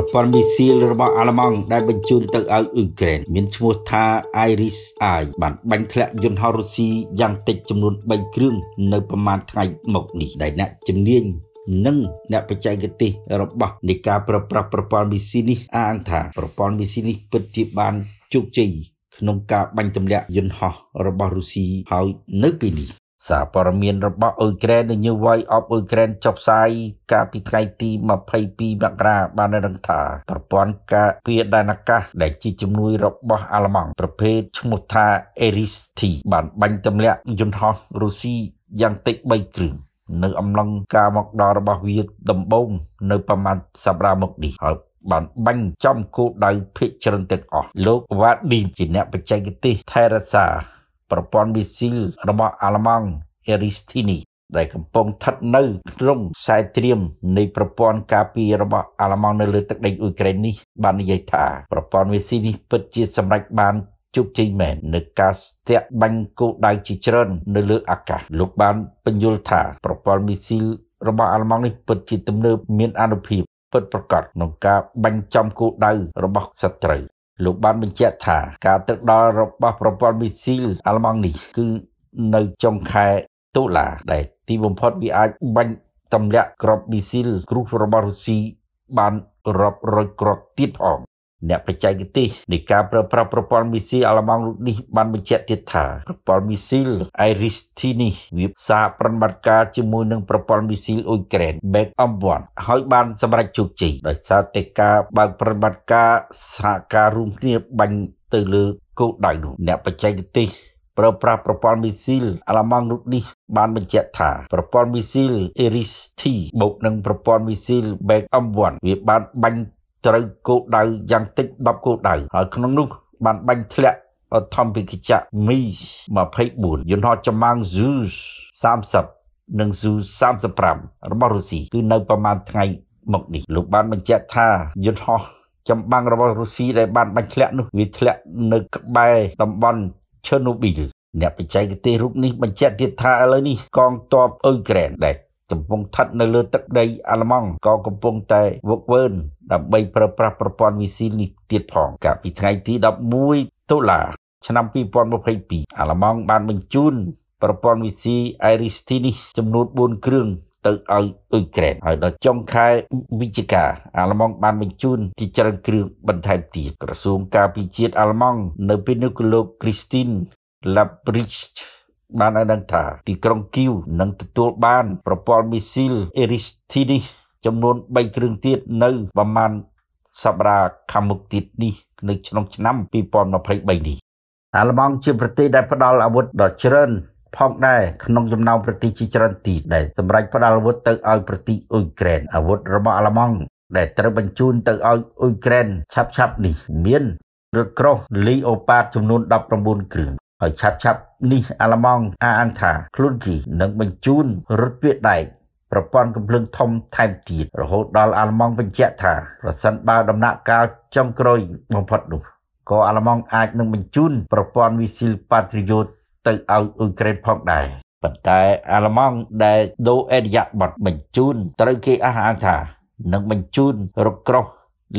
ប្រព័ន្ធមីស៊ីលរបស់អាល្លឺម៉ង់ដែលបញ្ជូនទៅឲ្យអ៊ុយក្រែនមានឈ្មោះថា Iris Eye បានបាញ់ធ្លាក់យន្តហោះរុស្ស៊ីយ៉ាងតិចចំនួន3គ្រឿងនៅប្រមាណថ្ងៃមកនេះ ដែលអ្នកជំនាញ និងអ្នកបច្ចេកទេសរបស់នៃការប្រព្រឹត្តប្រព័ន្ធមីស៊ីនេះអានថាប្រព័ន្ធមីស៊ីនេះពិតជាបានជោគជ័យក្នុងការបាញ់ទម្លាក់យន្តហោះរបស់រុស្ស៊ីហើយនៅពេលនេះសារព័ត៌មានរបស់អ៊ុយក្រែន The New Voice of Ukraine ចុះផ្សាយកាលពីថ្ងៃទី22មករាបានរងថាប្រព័ន្ធការពារដែនអាកាស ដែលជាជំនួយរបស់អាល្លឺម៉ង់ប្រភេទឈ្មោះថា Ares T បានបាញ់ទម្លាក់យន្តហោះរុស្ស៊ីយ៉ាងតិច3គ្រឿងនៅអំឡុងការមកដល់របស់វាដំបូង នៅប្រមាណសប្តាហ៍មកនេះហើយបានបាញ់ចំគោលដៅភេកច្រើនទាំងអស់លោកវ៉ាឌីជាអ្នកបច្ចេកទេសថែរក្សាប្រព័ន្ធមីស៊ីលរបស់អាល្លឺម៉ង់ Eristhini ដែលកំពុងស្ថិតនៅក្នុងខ្សែត្រៀមនៃប្រព័ន្ធការពាររបស់អាល្លឺម៉ង់នៅលើទឹកដីអ៊ុយក្រែននេះបាននិយាយថាប្រព័ន្ធមីស៊ីលនេះពិតជាសម្រេចបានជោគជ័យមែននឹងការស្ទាក់បាញ់គោលដៅជាច្រើននៅលើអាកាសលោកបានបញ្យល់ថាប្រព័ន្ធមីស៊ីលរបស់អាល្លឺម៉ង់នេះពិតជាទំនើបមានអនុភាពពិតប្រាកដក្នុងការបាញ់ចំគោលដៅរបស់សត្រូវលោកបានបញ្ជាក់ថា ការទឹកដល់របស់ប្រព័ន្ធមីស៊ីល អាល្លឺម៉ង់នេះ គឺ នៅចុងខែតុលាដែលទីបំផុតវាអាចបាញ់ទម្លាក់ក្របមីស៊ីល គ្រុសរបស់រុស្ស៊ីបានរាប់រយគ្រាប់ទៀតផងអ្នកបច្ចេកទេសនៃការប្រើប្រាស់ប្រព័ន្ធមីស៊ីអាល្លឺម៉ង់រូបនេះបានបញ្ជាក់ទៀតថាប្រព័ន្ធមីស៊ីល Iris T នេះវាសារប្រតិបត្តិការជាមួយនឹងប្រព័ន្ធមីស៊ីលអ៊ុយក្រែន Back M1 ហើយបានសម្រេចជោគជ័យដោយសារតែការបើកប្រតិបត្តិការសហការរួមគ្នាបាញ់ទៅលើគោលដៅនោះ អ្នកបច្ចេកទេសប្រើប្រាស់ប្រព័ន្ធមីស៊ីលអាឡម៉ង់នោះនេះបានបញ្ជាក់ថាប្រព័ន្ធមីស៊ីល Iris T បូកនឹងប្រព័ន្ធមីស៊ីល Back M1 វាបានបាញ់ត្រូវគោលដៅយ៉ាងតិច10គោលដៅហើយក្នុងនោះ បានបាញ់ធ្លាក់អធំពិកចៈមី24យន្តហោះចម្បាំង Zeus 30និង Zeus 35របស់រុស្ស៊ីគឺនៅប្រមាណថ្ងៃមក នេះ លោកបានបញ្ជាក់ថាយន្តហោះចម្បាំងរបស់រុស្ស៊ីដែលបានបាញ់ធ្លាក់នោះវាធ្លាក់នៅក្បែរតំបន់ Chernobyl អ្នកបច្ចេកទេសរូបនេះបញ្ជាក់ទៀតថាឥឡូវនេះកងទ័ពអ៊ុយក្រែនដែលកំពុងស្ថិតនៅលើទឹកដី អាល្លឺម៉ង់ក៏កំពុងតែវឹកវើដើម្បីប្រើប្រាស់ប្រព័ន្ធវិស៊ីលនេះទៀតផង កាលពីថ្ងៃទី11ដុល្លារឆ្នាំ2022អាល្លឺម៉ង់បានបញ្ជូនប្រព័ន្ធវិស៊ីអេរីស្ទីនេះ ចំនួន4គ្រឿងទៅឲ្យអ៊ុយក្រែនហើយដល់ចុងខែវិច្ឆិកា អាល្លឺម៉ង់បានបញ្ជូនជាច្រើនគ្រឿងបន្ថែមទៀតក្រសួងការពារជាតិអាល្លឺម៉ង់នៅពេលនោះគឺលោក Christine Labriche បានឲ្យដឹងថា ទីក្រុងគីវនឹងទទួលបានប្រព័ន្ធមីស៊ីលអេរីស្ទីនីចំនួន3គ្រឿងទៀតនៅប្រមាណសប្តាហ៍ខាងមុខទៀតនេះនៅក្នុងឆ្នាំ2023នេះអាល្លឺម៉ង់ជាប្រទេសដែលផ្ដល់អាវុធដ៏ច្រើនផងដែរក្នុងចំណោមប្រទេសជាច្រើនទីដែលសម្រាប់ផ្ដល់អាវុធទៅឲ្យប្រទេសអ៊ុយក្រែនអាវុធរបស់អាល្លឺម៉ង់ដែលត្រូវបញ្ជូនទៅឲ្យអ៊ុយក្រែនឆាប់ៗនេះ មានរថក្រោះលីអូប៉ាតចំនួន19គ្រឿងហើយឆាប់ឆាប់នេះអាឡម៉ង់អាអានថាខ្លួនគីនឹងបញ្ជូនរថពាដែកប្រព័ន្ធកំភ្លើងធំថែមទៀតរហូតដល់អាឡម៉ង់បញ្ជាក់ថាប្រសិនបើដំណាក់កាលចុងក្រោយបំផុតនោះក៏អាឡម៉ង់អាចនឹងបញ្ជូនប្រព័ន្ធវីស៊ីលប៉ាត្រីយ៉ូតទៅឲ្យអ៊ុយក្រែនផងដែរប៉ុន្តែ អាឡម៉ង់ដែលដូអេរយ៉ាបតបញ្ជូនត្រូវគេអះអាងថានឹងបញ្ជូនរົບក្រោះ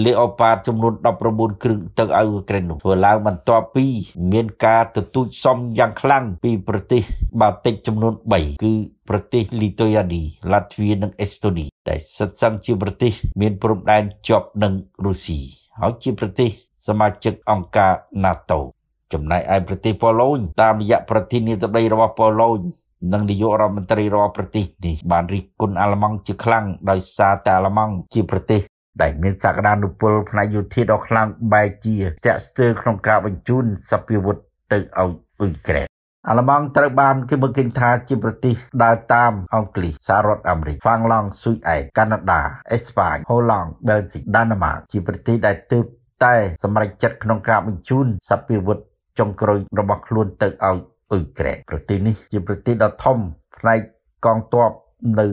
លេអូប៉ាតចំនួន19គ្រឿងទៅឲ្យអ៊ុយក្រែននោះធ្វើឡើងបន្ទាប់ពីមានការទទូចសមយ៉ាងខ្លាំងពីប្រទេស បាល់ទិកចំនួន3គឺប្រទេសលីទុយអានីឡាទ្វីនិងអេស្តូនី ដែលសិតសឹងជាប្រទេសមាន ព្រំដែនជាប់នឹងរុស្ស៊ីហើយជាប្រទេស សមាជិកអង្គការ NATO ចំណែកឯប្រទេសប៉ូឡូញតាមរយៈប្រធានាធិបតីរបស់ប៉ូឡូញនិងនាយករដ្ឋមន្ត្រីរបស់ប្រទេសនេះបានរិះគន់អាល្លឺម៉ង់ជាខ្លាំងដោយសារតែអាល្លឺម៉ង់ជាប្រទេសដែលមានសក្តានុពល ផ្នែកយោធាដ៏ខ្លាំងបែកជាតាក់ស្ទើរក្នុងការបញ្ជូនសព្វាវុធទៅឲ្យអ៊ុយក្រែនអាល្លឺម៉ង់ត្រូវបានគេមើលឃើញថា ជាប្រទេសដើរតាមអង់គ្លេសសហរដ្ឋអាមេរិកហ្វាំងឡង់ស៊ុយអែតកាណាដា អេស្ប៉ាញហូឡង់បែលហ្សិកដាណាម៉ាកជាប្រទេសដែលទើបតែសម្រេចចិត្តក្នុងការបញ្ជូនសព្វាវុធចុងក្រោយរបស់ខ្លួន ទៅឲ្យអ៊ុយក្រែនប្រទេសនេះជាប្រទេសដ៏ធំ ផ្នែកកងទ័ពនៅ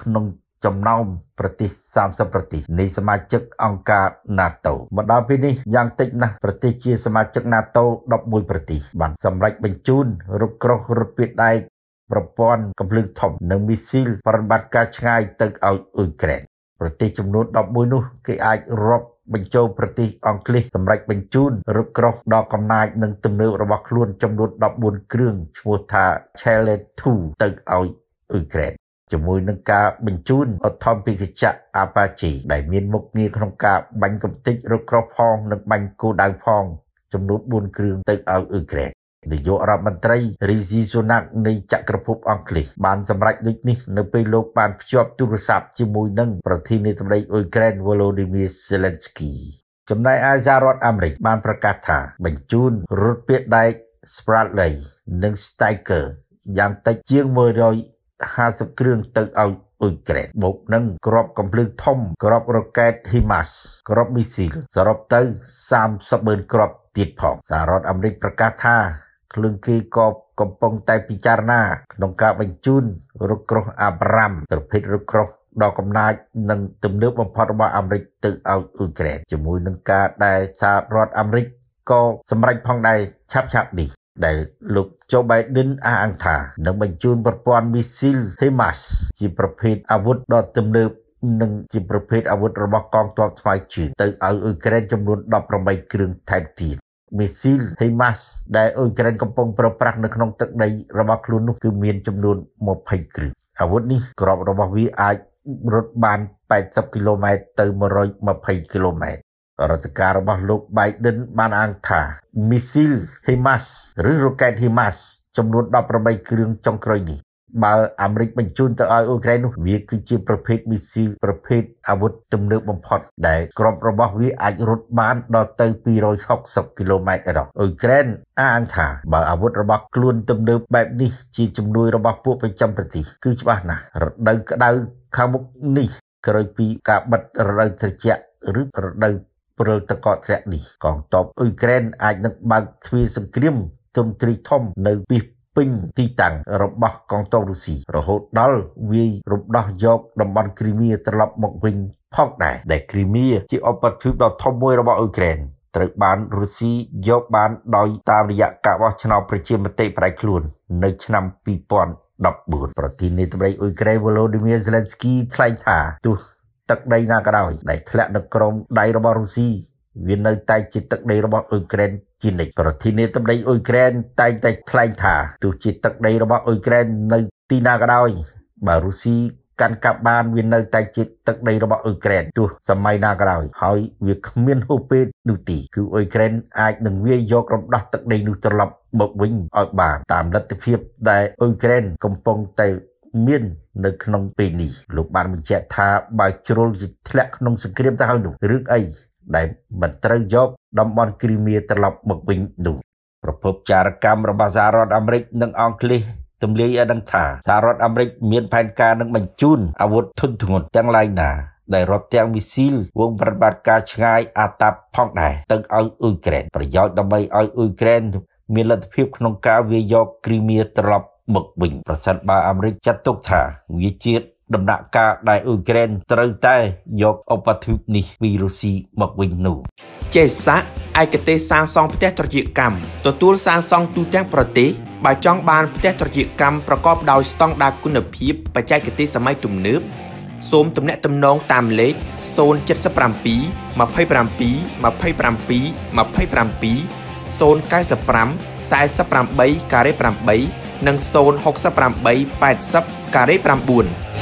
ក្នុងចំណោមប្រទេស30ប្រទេសនៃសមាជិក អង្គការ NATO មកដល់ពេលនេះយ៉ាងតិចណាស់ប្រទេសជាសមាជិក NATO 11ប្រទេសបានសម្រេចបញ្ជូនរថក្រោះរថពានដែកប្រព័ន្ធកំភ្លើងធំ និងមីស៊ីលប្រតិបត្តិការឆ្ងាយទៅឲ្យអ៊ុយក្រែនប្រទេសចំនួន11នោះគេអាចរាប់បញ្ចូលប្រទេស អង់គ្លេសសម្រាប់បញ្ជូនរថក្រោះដល់កំណាចនិងទំនើបរបស់ខ្លួនចំនួន14គ្រឿងឈ្មោះថា Challenge 2ទៅឲ្យអ៊ុយក្រែនជាមួយនឹងការបញ្ជូនអធំពីកញ្ចក់អាប៉ាជីដែលមានមុខងារក្នុងការបាញ់កំទេចរថក្រោះផង និងបាញ់គោដៅផង ចំនួន4គ្រឿងទៅឲ្យអ៊ុយក្រែននាយករដ្ឋមន្ត្រីរីស៊ីសូណាក់នៃចក្រភពអង់គ្លេសបានសម្រេចដូចនេះ នៅពេលលោកបានភ្ជាប់ទូរស័ព្ទជាមួយនឹងប្រធានាធិបតីអ៊ុយក្រែនវ៉ូឡូឌីមៀសេឡិនស្គី ចំណែកឯសហរដ្ឋអាមេរិកបាន ប្រកាសថាបញ្ជូនរថពាកដែក Spratly និង Stiger យ៉ាងតិចជាង100 50គ្រឿងទៅឲ្យអ៊ុយក្រែនបូកនឹងក្របកំភ្លើងធំ ក្របរ៉ុកែត HIMARS ក្របមីស៊ីលសរុបទៅ30ម៉ឺនក្របទៀតផងសហរដ្ឋអាមេរិកប្រកាសថាគ្រឿងគេក៏កំពុងតែពិចារណាក្នុងការបញ្ជូនរថក្រោះអាប់រ៉ាំប្រភេទរថក្រោះដ៏កំណាចនិងទំនើបបំផុតរបស់អាមេរិកទៅឲ្យអ៊ុយក្រែនជាមួយនឹងការដែលសហរដ្ឋអាមេរិកក៏សម្រេចផងដែរឆាប់ៗនេះដែលលោកជូបៃដិនអះអាងថានឹងបញ្ជូន ប្រព័ន្ធមីស៊ីល HIMARS ជាប្រភេទអាវុធដ៏ទំនើបនិងជា ប្រភេទអាវុធរបស់កងទ័ពថ្មើរជើងទៅឲ្យអ៊ុយក្រែនចំនួន18គ្រឿងថែមទៀតមីស៊ីល HIMARS ដែលអ៊ុយក្រែនកំពុងប្រើប្រាស់នៅក្នុងទឹកដីរបស់ខ្លួននោះគឺមានចំនួន20គ្រឿងអាវុធនេះក្របរបស់វាអាចរត់បាន80គីឡូម៉ែត្រទៅ120គីឡូម៉ែត្ររដ្ឋការរបស់លោក Biden បានអង្គថា Missile HIMARS ឬ Rocket HIMARS ចំនួន18គ្រឿងចុងក្រោយនេះបើអាមេរិកបញ្ជូនទៅឲ្យអ៊ុយក្រែននោះវា គឺជាប្រភេទមីស៊ីលប្រភេទអាវុធទំនើបបំផុតដែលក្របរបស់វាអាចរត់បានដល់ទៅ260គីឡូម៉ែត្រដល់អ៊ុយក្រែនអាងថាបើអាវុធរបស់ខ្លួនទំនើបបែបនេះ ជាជំនួយរបស់ពួកប្រចាំប្រទេសគឺច្បាស់ណាស់រដូវក្តៅខាងមុខនេះ ក្រោយពីការបិទរដូវត្រជាក់ឬរដូវព្រិលទឹកកកធ្លាក់នេះកងទ័ពអ៊ុយក្រែនអាចនឹងបើកទ្វារសង្គ្រាមទ្រង់ទ្រីធំនៅពីពេញទីតាំងរបស់កងទ័ពរុស្ស៊ីរហូតដល់វាយរំដោះយកតំបន់គ្រីមៀត្រឡប់មកវិញផងដែរដែលគ្រីមៀជាឧបទ្វីបដ៏ធំមួយរបស់អ៊ុយក្រែនត្រូវបានរុស្ស៊ីយកបានដោយតាមរយៈការបោះឆ្នោតប្រជាមតិផ្ដាច់ខ្លួននៅឆ្នាំ2014ប្រធានាធិបតីអ៊ុយក្រែនវ៉ូឡូឌីមៀเซលេនស្គីថ្លែងថាទោះទឹកដីណាក៏ដោយដែលធ្លាក់នៅក្រោមដៃរបស់រុស្ស៊ីវានៅ តែជាទឹកដីរបស់អ៊ុយក្រែនជានិច្ចប្រធានាធិបតីអ៊ុយក្រែនតែងតែថ្លែងថាទោះជាទឹកដីរបស់អ៊ុយក្រែននៅទីណាក៏ដោយបើរុស្ស៊ីកាន់កាប់បានវានៅតែជាទឹកដីរបស់អ៊ុយក្រែនទោះសម័យណាក៏ដោយហើយវាគ្មានហូបពេលនោះទីគឺអ៊ុយក្រែនអាចនឹងវាយករំដោះទឹកដីនោះត្រឡប់មកវិញឲ្យបានតាមលទ្ធភាពដែលអ៊ុយក្រែនកំពុងតែមាននៅក្នុងពេលនេះលោកបានបញ្ជាក់ថាបើជ្រុលជាធ្លាក់ក្នុងសង្គ្រាមទៅហើយនោះរឿងអីដែលមិនត្រូវយកតំបន់គ្រីមៀត្រឡប់មកវិញនោះប្រភពចារកម្មរបស់សហរដ្ឋអាមេរិក និងអង់គ្លេសទម្លាយឲ្យដឹងថាសហរដ្ឋអាមេរិក មានផែនការនឹងបញ្ជូនអាវុធធុនធ្ងន់ទាំងឡាយណាដែលរាប់ទាំងមីស៊ីលវងប្រតិបត្តិការឆ្ងាយអាតាប់ផង ដែរទៅឲ្យអ៊ុយក្រែនប្រយោជន៍ដើម្បីឲ្យអ៊ុយក្រែនមានលទ្ធភាពក្នុងការវាយយកគ្រីមៀត្រឡប់មកវិញប្រសិនបើអាមេរិកចាត់ទុកថា វាជាដំណាក់កាលដែលអ៊ុយក្រែនត្រូវតែយកឧបទ្វីបនេះពីរុស្ស៊ីមកវិញនោះចេស័កឯកទេសសាងសង់ផ្ទះត្រជាកម្មទទួលសាងសង់ទូទាំងប្រទេសបើចង់បានផ្ទះត្រជាកម្មប្រកបដោយស្តង់ដារគុណភាព បច្ចេកទេសសម័យទំនើបសូមទំនាក់ទំនងតាមលេខ077 27 27 27 095 48ការ៉េ8និង068 80ការ៉េ9